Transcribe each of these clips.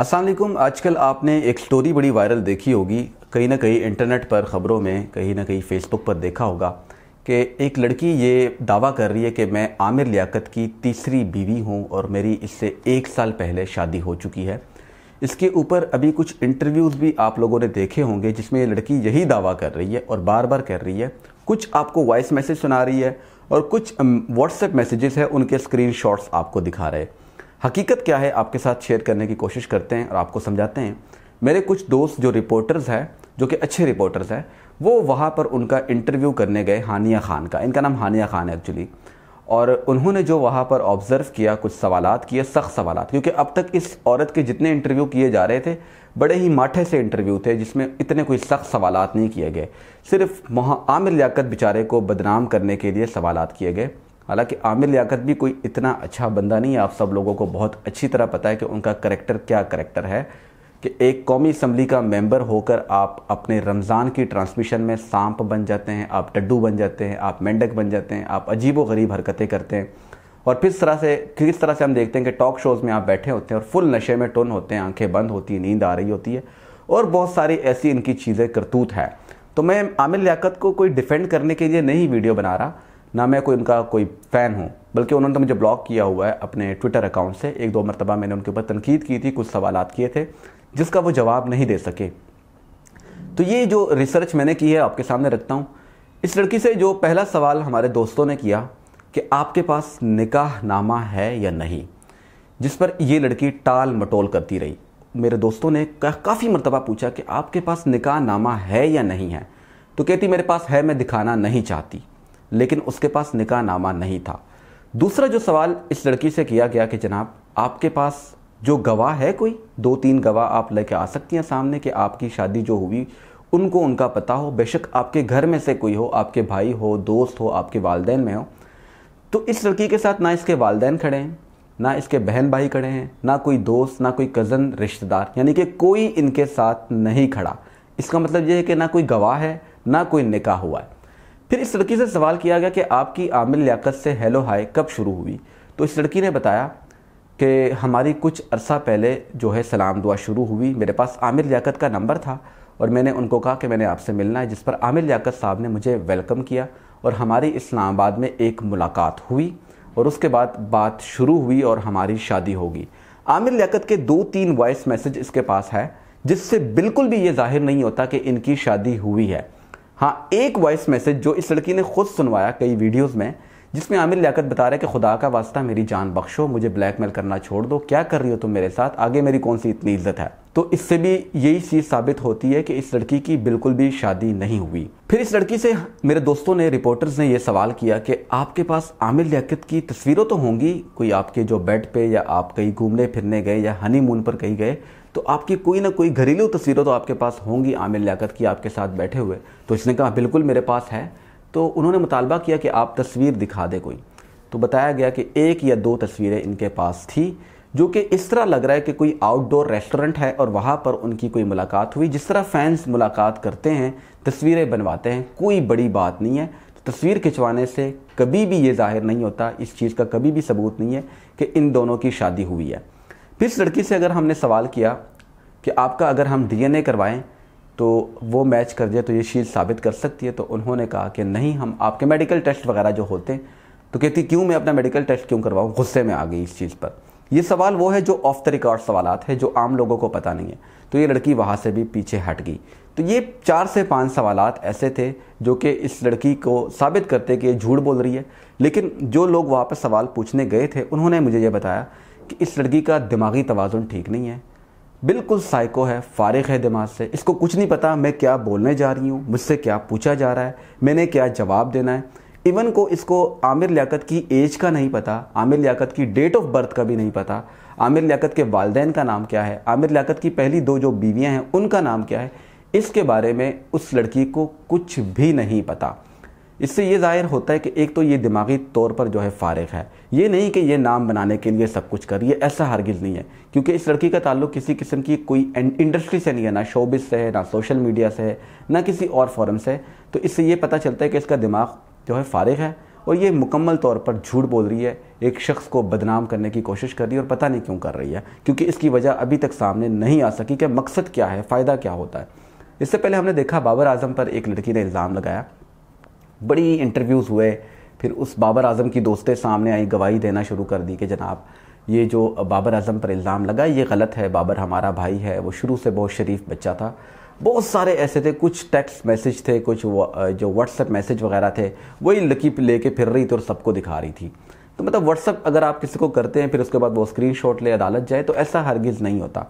असलम आजकल आपने एक स्टोरी बड़ी वायरल देखी होगी कहीं ना कहीं इंटरनेट पर ख़बरों में कहीं ना कहीं फेसबुक पर देखा होगा कि एक लड़की ये दावा कर रही है कि मैं आमिर लियाकत की तीसरी बीवी हूँ और मेरी इससे एक साल पहले शादी हो चुकी है इसके ऊपर अभी कुछ इंटरव्यूज़ भी आप लोगों ने देखे होंगे जिसमें ये लड़की यही दावा कर रही है और बार बार कर रही है कुछ आपको वॉइस मैसेज सुना रही है और कुछ व्हाट्सएप मैसेजेस है उनके स्क्रीन आपको दिखा रहे हैं हकीकत क्या है आपके साथ शेयर करने की कोशिश करते हैं और आपको समझाते हैं मेरे कुछ दोस्त जो रिपोर्टर्स हैं जो कि अच्छे रिपोर्टर्स हैं वो वहाँ पर उनका इंटरव्यू करने गए हानिया खान का इनका नाम हानिया खान है एक्चुअली और उन्होंने जो वहाँ पर ऑब्ज़र्व किया कुछ सवाल किए सख्त सवाल क्योंकि अब तक इस औरत के जितने इंटरव्यू किए जा रहे थे बड़े ही माठे से इंटरव्यू थे जिसमें इतने कोई सख्त सवाल नहीं किए गए सिर्फ आमिर लियाकत बेचारे को बदनाम करने के लिए सवाल किए गए हालांकि आमिर लियाकत भी कोई इतना अच्छा बंदा नहीं है आप सब लोगों को बहुत अच्छी तरह पता है कि उनका करेक्टर क्या करेक्टर है कि एक कौमी असम्बली का मेंबर होकर आप अपने रमज़ान की ट्रांसमिशन में सांप बन जाते हैं आप टड्डू बन जाते हैं आप मेंढक बन जाते हैं आप अजीब व गरीब हरकतें करते हैं और फिर तरह से किस तरह से हम देखते हैं कि टॉक शोज़ में आप बैठे होते हैं और फुल नशे में टुन होते हैं आंखें बंद होती हैं नींद आ रही होती है और बहुत सारी ऐसी इनकी चीज़ें करतूत है तो मैं आमिर लियाकत को कोई डिफेंड करने के लिए नहीं वीडियो बना रहा ना मैं कोई उनका कोई फ़ैन हूँ बल्कि उन्होंने तो मुझे ब्लॉक किया हुआ है अपने ट्विटर अकाउंट से एक दो मरतबा मैंने उनके ऊपर तनकीद की थी कुछ सवाल किए थे जिसका वो जवाब नहीं दे सके तो ये जो रिसर्च मैंने की है आपके सामने रखता हूँ इस लड़की से जो पहला सवाल हमारे दोस्तों ने किया कि आपके पास निकाह नामा है या नहीं जिस पर यह लड़की टाल मटोल करती रही मेरे दोस्तों ने काफ़ी मरतबा पूछा कि आपके पास निकाह नामा है या नहीं है तो कहती मेरे पास है मैं दिखाना नहीं चाहती लेकिन उसके पास निकाह नामा नहीं था दूसरा जो सवाल इस लड़की से किया गया कि जनाब आपके पास जो गवाह है कोई दो तीन गवाह आप लेके आ सकती हैं सामने कि आपकी शादी जो हुई उनको उनका पता हो बेशक आपके घर में से कोई हो आपके भाई हो दोस्त हो आपके वालदेन में हो तो इस लड़की के साथ ना इसके वालदेन खड़े हैं ना इसके बहन भाई खड़े हैं ना कोई दोस्त ना कोई कज़न रिश्तेदार यानी कि कोई इनके साथ नहीं खड़ा इसका मतलब ये है कि ना कोई गवाह है ना कोई निकाह हुआ है फिर इस लड़की से सवाल किया गया कि आपकी आमिल लियाकत से हेलो हाय कब शुरू हुई तो इस लड़की ने बताया कि हमारी कुछ अरसा पहले जो है सलाम दुआ शुरू हुई मेरे पास आमिर लियाकत का नंबर था और मैंने उनको कहा कि मैंने आपसे मिलना है जिस पर आमिर लियाकत साहब ने मुझे वेलकम किया और हमारी इस्लामाबाद में एक मुलाकात हुई और उसके बाद बात शुरू हुई और हमारी शादी होगी आमिर लियाकत के दो तीन वॉइस मैसेज इसके पास है जिससे बिल्कुल भी ये जाहिर नहीं होता कि इनकी शादी हुई है हाँ एक वॉइस मैसेज जो इस लड़की ने खुद सुनवाया कई वीडियोस में जिसमें आमिर लियाकत बता रहा है कि खुदा का वास्ता मेरी जान बख्शो मुझे ब्लैकमेल करना छोड़ दो क्या कर रही हो तुम मेरे साथ आगे मेरी कौन सी इतनी इज्जत है तो इससे भी यही चीज़ साबित होती है कि इस लड़की की बिल्कुल भी शादी नहीं हुई फिर इस लड़की से मेरे दोस्तों ने रिपोर्टर्स ने यह सवाल किया कि आपके पास आमिर लियाकत की तस्वीरों तो होंगी कोई आपके जो बेड पे या आप कहीं घूमने फिरने गए या हनीमून पर कहीं गए तो आपकी कोई ना कोई घरेलू तस्वीरों तो आपके पास होंगी आमिर लियाकत की आपके साथ बैठे हुए तो इसने कहा बिल्कुल मेरे पास है तो उन्होंने मुतालबा किया कि आप तस्वीर दिखा दें कोई तो बताया गया कि एक या दो तस्वीरें इनके पास थी जो कि इस तरह लग रहा है कि कोई आउटडोर रेस्टोरेंट है और वहाँ पर उनकी कोई मुलाकात हुई जिस तरह फैंस मुलाकात करते हैं तस्वीरें बनवाते हैं कोई बड़ी बात नहीं है तो तस्वीर खिंचवाने से कभी भी ये जाहिर नहीं होता इस चीज़ का कभी भी सबूत नहीं है कि इन दोनों की शादी हुई है फिर इस लड़की से अगर हमने सवाल किया कि आपका अगर हम ए करवाएं तो वो मैच कर दिया तो ये शील साबित कर सकती है तो उन्होंने कहा कि नहीं हम आपके मेडिकल टेस्ट वगैरह जो होते हैं तो कहती क्यों मैं अपना मेडिकल टेस्ट क्यों करवाऊँ गुस्से में आ गई इस चीज़ पर ये सवाल वो है जो ऑफ द रिकॉर्ड सवाल है जो आम लोगों को पता नहीं है तो ये लड़की वहाँ से भी पीछे हट गई तो ये चार से पांच सवाल ऐसे थे जो कि इस लड़की को साबित करते कि ये झूठ बोल रही है लेकिन जो लोग वहाँ पर सवाल पूछने गए थे उन्होंने मुझे ये बताया कि इस लड़की का दिमागी तोज़ुन ठीक नहीं है बिल्कुल साइको है फारिग है दिमाग से इसको कुछ नहीं पता मैं क्या बोलने जा रही हूँ मुझसे क्या पूछा जा रहा है मैंने क्या जवाब देना है इवन को इसको आमिर लियाकत की एज का नहीं पता आमिर लियाकत की डेट ऑफ बर्थ का भी नहीं पता आमिर लियाकत के वालदेन का नाम क्या है आमिर लियाकत की पहली दो जो बीवियाँ हैं उनका नाम क्या है इसके बारे में उस लड़की को कुछ भी नहीं पता इससे ये जाहिर होता है कि एक तो ये दिमागी तौर पर जो है फ़ारग है ये नहीं कि ये नाम बनाने के लिए सब कुछ कर ये ऐसा हरगिज़ नहीं है क्योंकि इस लड़की का ताल्लुक किसी किस्म की कोई इंडस्ट्री से नहीं है ना शोबिस से है ना सोशल मीडिया से है ना किसी और फॉरम से तो इससे ये पता चलता है कि इसका दिमाग जो है फ़ारग है और ये मुकम्मल तौर पर झूठ बोल रही है एक शख्स को बदनाम करने की कोशिश कर रही है और पता नहीं क्यों कर रही है क्योंकि इसकी वजह अभी तक सामने नहीं आ सकी कि मकसद क्या है फ़ायदा क्या होता है इससे पहले हमने देखा बाबर आजम पर एक लड़की ने इल्ज़ाम लगाया बड़ी इंटरव्यूज़ हुए फिर उस बाबर आजम की दोस्तें सामने आई गवाही देना शुरू कर दी कि जनाब ये जो बाबर आजम पर इल्ज़ाम लगा ये गलत है बाबर हमारा भाई है वो शुरू से बहुत शरीफ बच्चा था बहुत सारे ऐसे थे कुछ टेक्स्ट मैसेज थे कुछ जो व्हाट्सएप मैसेज वगैरह थे वही लकी लेके फिर रही थी और सबको दिखा रही थी तो मतलब व्हाट्सअप अगर आप किसी को करते हैं फिर उसके बाद वो स्क्रीन शॉट ले अदालत जाए तो ऐसा हरगिज़ नहीं होता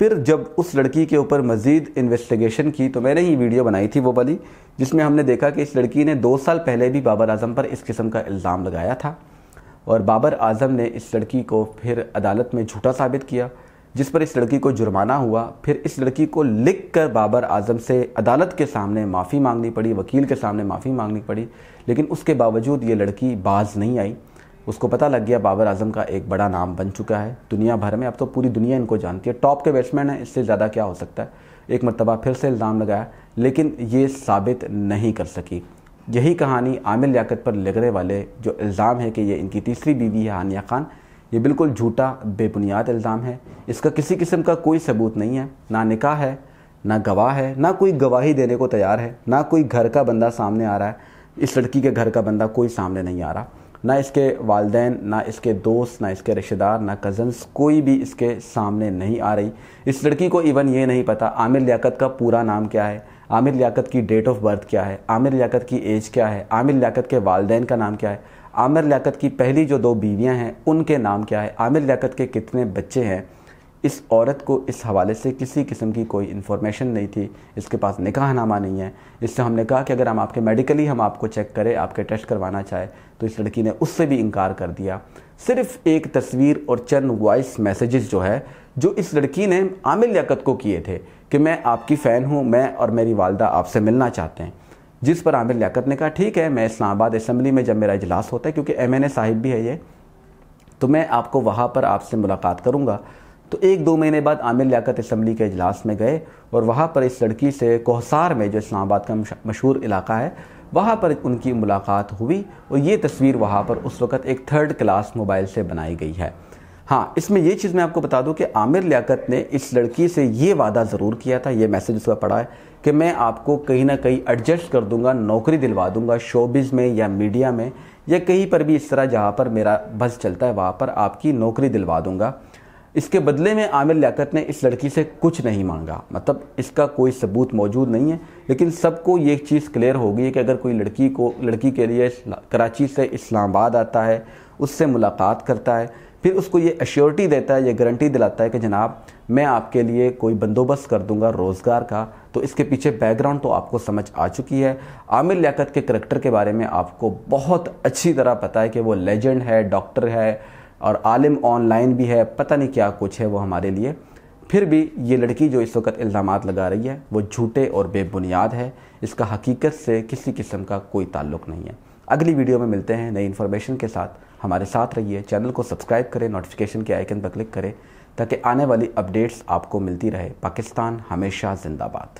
फिर जब उस लड़की के ऊपर मज़ीद इन्वेस्टिगेशन की तो मैंने ही वीडियो बनाई थी वो वाली जिसमें हमने देखा कि इस लड़की ने दो साल पहले भी बाबर आजम पर इस किस्म का इल्ज़ाम लगाया था और बाबर आजम ने इस लड़की को फिर अदालत में झूठा साबित किया जिस पर इस लड़की को जुर्माना हुआ फिर इस लड़की को लिख कर बाबर आजम से अदालत के सामने माफ़ी मांगनी पड़ी वकील के सामने माफ़ी मांगनी पड़ी लेकिन उसके बावजूद ये लड़की बाज नहीं आई उसको पता लग गया बाबर आजम का एक बड़ा नाम बन चुका है दुनिया भर में अब तो पूरी दुनिया इनको जानती है टॉप के बैट्समैन है इससे ज़्यादा क्या हो सकता है एक मरतबा फिर से इल्ज़ाम लगाया लेकिन ये साबित नहीं कर सकी यही कहानी आमिर लियाकत पर लगने वाले जो इल्ज़ाम है कि ये इनकी तीसरी बीवी है हानिया खान ये बिल्कुल झूठा बेबुनियाद इल्ज़ाम है इसका किसी किस्म का कोई सबूत नहीं है ना निकाह है ना गवाह है ना कोई गवाही देने को तैयार है ना कोई घर का बंदा सामने आ रहा है इस लड़की के घर का बंदा कोई सामने नहीं आ रहा ना इसके वालदे ना इसके दोस्त ना इसके रिश्तेदार ना कज़न्स कोई भी इसके सामने नहीं आ रही इस लड़की को इवन ये नहीं पता आमिर लियाकत का पूरा नाम क्या है आमिर लियाकत की डेट ऑफ बर्थ क्या है आमिर लियाकत की एज क्या है आमिर लियाकत के वालदेन का नाम क्या है आमिर लियाकत की पहली जो दो बीवियाँ हैं उनके नाम क्या है आमिर लियाकत के कितने बच्चे हैं इस औरत को इस हवाले से किसी किस्म की कोई इन्फॉर्मेशन नहीं थी इसके पास निकाह नामा नहीं है इससे हमने कहा कि अगर हम आपके मेडिकली हम आपको चेक करें आपके टेस्ट करवाना चाहे तो इस लड़की ने उससे भी इनकार कर दिया सिर्फ एक तस्वीर और चंद वॉइस मैसेजेस जो है जो इस लड़की ने आमिल लियाकत को किए थे कि मैं आपकी फ़ैन हूँ मैं और मेरी वालदा आपसे मिलना चाहते हैं जिस पर आमिर लियाकत ने कहा ठीक है मैं इस्लामाबाद असम्बली में जब मेरा इजलास होता है क्योंकि एम साहिब भी है ये तो मैं आपको वहाँ पर आपसे मुलाकात करूँगा तो एक दो महीने बाद आमिर लियाकत इसम्बली के अजलास में गए और वहाँ पर इस लड़की से कोहसार में जो इस्लामाबाद का मशहूर इलाका है वहाँ पर उनकी मुलाकात हुई और ये तस्वीर वहाँ पर उस वक़्त एक थर्ड क्लास मोबाइल से बनाई गई है हाँ इसमें ये चीज़ मैं आपको बता दूँ कि आमिर लियाकत ने इस लड़की से ये वादा ज़रूर किया था ये मैसेज उसका पड़ा है कि मैं आपको कहीं ना कहीं एडजस्ट कर दूंगा नौकरी दिलवा दूंगा शोबिज़ में या मीडिया में या कहीं पर भी इस तरह जहाँ पर मेरा बस चलता है वहाँ पर आपकी नौकरी दिलवा दूंगा इसके बदले में आमिर लियाकत ने इस लड़की से कुछ नहीं मांगा मतलब इसका कोई सबूत मौजूद नहीं है लेकिन सबको ये चीज़ क्लियर हो गई कि अगर कोई लड़की को लड़की के लिए कराची से इस्लामाबाद आता है उससे मुलाकात करता है फिर उसको ये अश्योरिटी देता है ये गारंटी दिलाता है कि जनाब मैं आपके लिए कोई बंदोबस्त कर दूंगा रोज़गार का तो इसके पीछे बैकग्राउंड तो आपको समझ आ चुकी है आमिर लियाकत के करेक्टर के बारे में आपको बहुत अच्छी तरह पता है कि वो लेजेंड है डॉक्टर है और आलिम ऑनलाइन भी है पता नहीं क्या कुछ है वो हमारे लिए फिर भी ये लड़की जो इस वक्त इल्ज़ाम लगा रही है वो झूठे और बेबुनियाद है इसका हकीकत से किसी किस्म का कोई ताल्लुक नहीं है अगली वीडियो में मिलते हैं नई इन्फॉर्मेशन के साथ हमारे साथ रहिए चैनल को सब्सक्राइब करें नोटिफिकेशन के आइकन पर क्लिक करें ताकि आने वाली अपडेट्स आपको मिलती रहे पाकिस्तान हमेशा जिंदाबाद